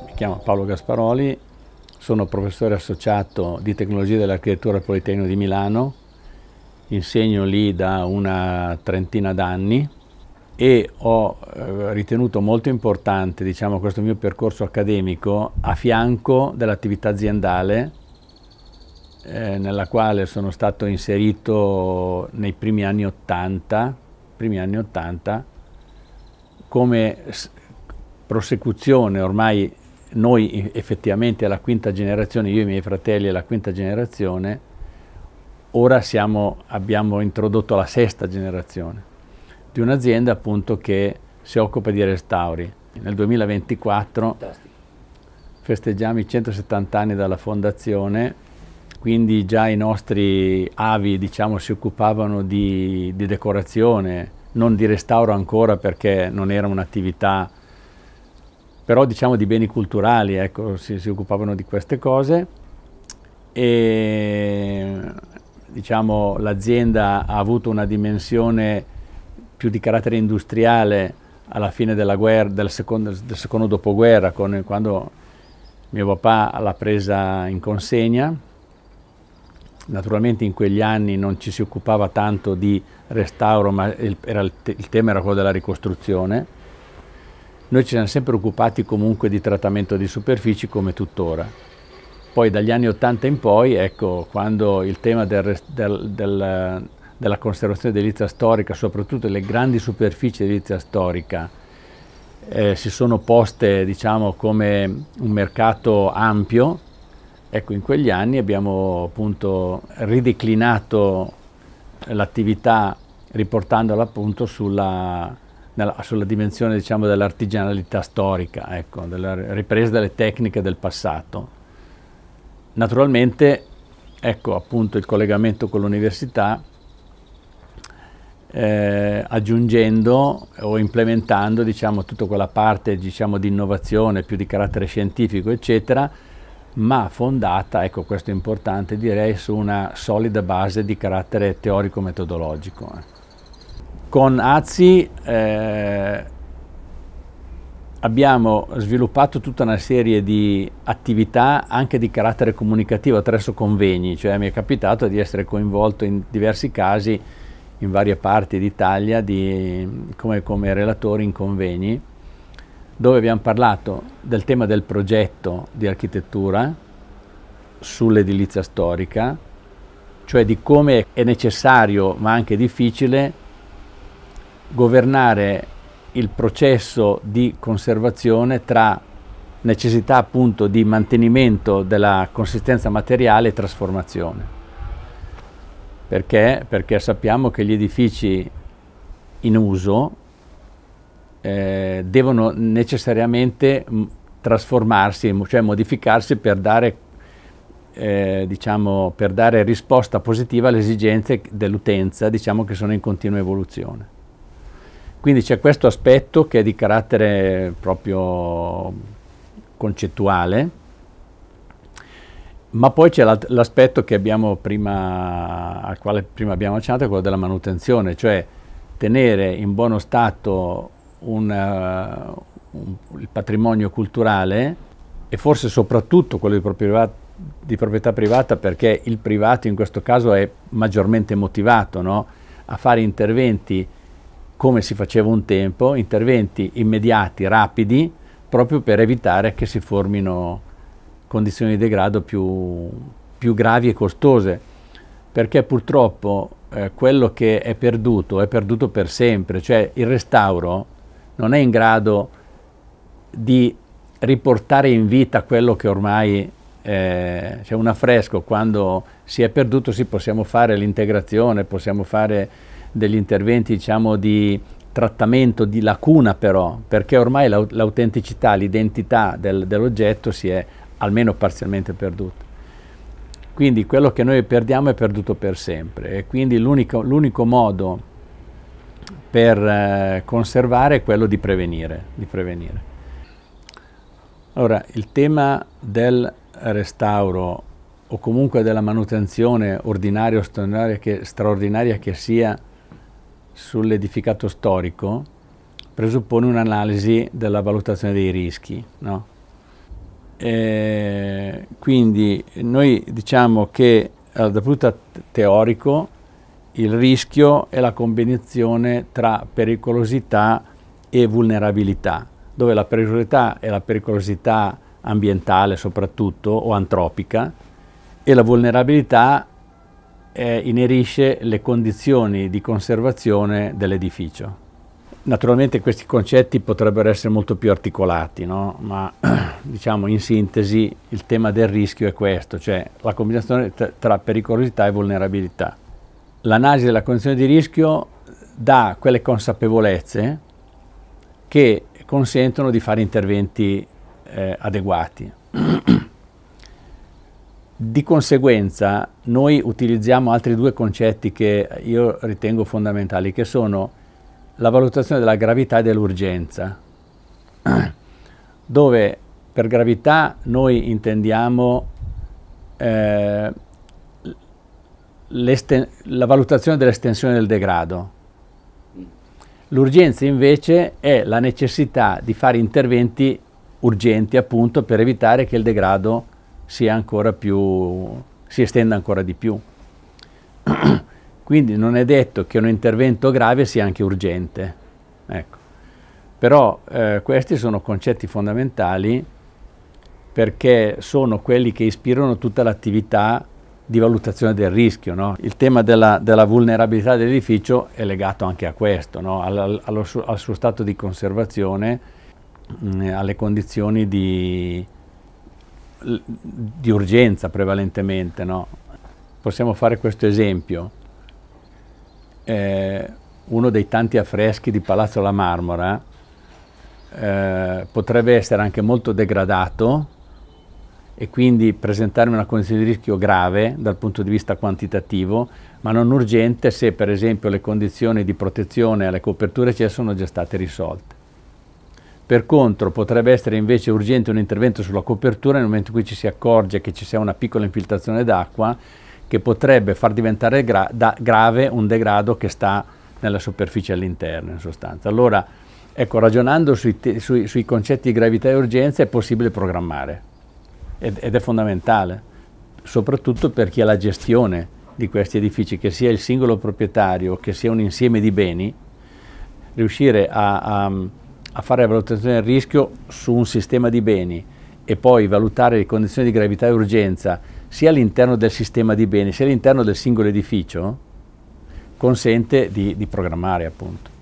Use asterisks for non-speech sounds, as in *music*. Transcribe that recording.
Mi chiamo Paolo Gasparoli, sono professore associato di tecnologia dell'architettura al Politecnico di Milano, insegno lì da una trentina d'anni e ho eh, ritenuto molto importante diciamo, questo mio percorso accademico a fianco dell'attività aziendale eh, nella quale sono stato inserito nei primi anni 80, primi anni 80 come prosecuzione ormai noi effettivamente alla quinta generazione, io e i miei fratelli alla quinta generazione, ora siamo, abbiamo introdotto la sesta generazione di un'azienda appunto che si occupa di restauri. Nel 2024 festeggiamo i 170 anni dalla fondazione, quindi già i nostri avi diciamo, si occupavano di, di decorazione, non di restauro ancora perché non era un'attività però diciamo di beni culturali, ecco, si, si, occupavano di queste cose e diciamo l'azienda ha avuto una dimensione più di carattere industriale alla fine della guerra, del, secondo, del secondo dopoguerra, con, quando mio papà l'ha presa in consegna. Naturalmente in quegli anni non ci si occupava tanto di restauro, ma il, il, il tema era quello della ricostruzione. Noi ci siamo sempre occupati comunque di trattamento di superfici come tuttora. Poi dagli anni 80 in poi, ecco, quando il tema del, del, del della conservazione dell'edilizia storica, soprattutto le grandi superfici edilizia storica, eh, si sono poste diciamo, come un mercato ampio, ecco in quegli anni abbiamo appunto rideclinato l'attività riportandola appunto sulla, nella, sulla dimensione diciamo, dell'artigianalità storica, ecco, della ripresa delle tecniche del passato. Naturalmente, ecco appunto il collegamento con l'università eh, aggiungendo o implementando diciamo, tutta quella parte diciamo, di innovazione più di carattere scientifico, eccetera, ma fondata, ecco questo è importante, direi su una solida base di carattere teorico-metodologico. Eh. Con Azzi eh, abbiamo sviluppato tutta una serie di attività anche di carattere comunicativo attraverso convegni, cioè mi è capitato di essere coinvolto in diversi casi in varie parti d'Italia di, come, come relatore in convegni, dove abbiamo parlato del tema del progetto di architettura sull'edilizia storica, cioè di come è necessario ma anche difficile governare il processo di conservazione tra necessità appunto di mantenimento della consistenza materiale e trasformazione. Perché? Perché sappiamo che gli edifici in uso eh, devono necessariamente mm, trasformarsi, cioè modificarsi per dare, eh, diciamo, per dare risposta positiva alle esigenze dell'utenza diciamo, che sono in continua evoluzione. Quindi c'è questo aspetto che è di carattere proprio concettuale, ma poi c'è l'aspetto prima, al quale prima abbiamo accennato, quello della manutenzione, cioè tenere in buono stato un, uh, eh, un, il patrimonio culturale e forse soprattutto quello di proprietà, di proprietà, privata perché il privato in questo caso è maggiormente motivato no? a fare interventi come si faceva un tempo, interventi immediati, rapidi, proprio per evitare che si formino condizioni di degrado più, più gravi e costose, perché purtroppo eh, quello che è perduto è perduto per sempre, cioè il restauro non è in grado di riportare in vita quello che ormai eh, c'è cioè un affresco, quando si è perduto sì possiamo fare l'integrazione, possiamo fare degli interventi diciamo, di trattamento di lacuna però, perché ormai l'autenticità, l'identità del, dell'oggetto si è almeno parzialmente perduta. Quindi quello che noi perdiamo è perduto per sempre e quindi l'unico, l'unico modo per eh, conservare è quello di prevenire, di prevenire. Allora, il tema del restauro o comunque della manutenzione ordinaria o straordinaria che, straordinaria che sia sull'edificato storico presuppone un'analisi della valutazione dei rischi. No? Eh, quindi noi diciamo che dal punto di vista teorico il rischio è la combinazione tra pericolosità e vulnerabilità, dove la pericolosità è la pericolosità ambientale soprattutto o antropica e la vulnerabilità eh, inerisce le condizioni di conservazione dell'edificio. Naturalmente questi concetti potrebbero essere molto più articolati, no? ma *clears throat* diciamo in sintesi il tema del rischio è questo, cioè la combinazione tra pericolosità e vulnerabilità. L'analisi della condizione di rischio dà quelle consapevolezze che consentono di fare interventi eh, adeguati. *clears throat* Di conseguenza noi utilizziamo altri due concetti che io ritengo fondamentali, che sono la valutazione della gravità e dell'urgenza, dove per gravità noi intendiamo eh, la valutazione dell'estensione del degrado. L'urgenza invece è la necessità di fare interventi urgenti appunto per evitare che il degrado sia ancora più, si estenda ancora di più. Quindi non è detto che un intervento grave sia anche urgente. Ecco. Però eh, questi sono concetti fondamentali perché sono quelli che ispirano tutta l'attività di valutazione del rischio. No? Il tema della, della, vulnerabilità dell'edificio è legato anche a questo, no? al, allo, al, suo stato di conservazione, mh, mm, eh, alle condizioni di, di urgenza prevalentemente. No? Possiamo fare questo esempio eh, uno dei tanti affreschi di Palazzo La Marmora eh, potrebbe essere anche molto degradato e quindi presentare una condizione di rischio grave dal punto di vista quantitativo, ma non urgente se per esempio le condizioni di protezione alle coperture CE sono già state risolte. Per contro potrebbe essere invece urgente un intervento sulla copertura nel momento in cui ci si accorge che ci sia una piccola infiltrazione d'acqua che potrebbe far diventare gra grave un degrado che sta nella superficie all'interno in sostanza. Allora, ecco, ragionando sui, sui, sui, concetti di gravità e urgenza è possibile programmare ed, ed è fondamentale, soprattutto per chi ha la gestione di questi edifici, che sia il singolo proprietario, che sia un insieme di beni, riuscire a, a, a fare la valutazione del rischio su un sistema di beni e poi valutare le condizioni di gravità e urgenza sia all'interno del sistema di beni sia all'interno del singolo edificio consente di, di programmare appunto.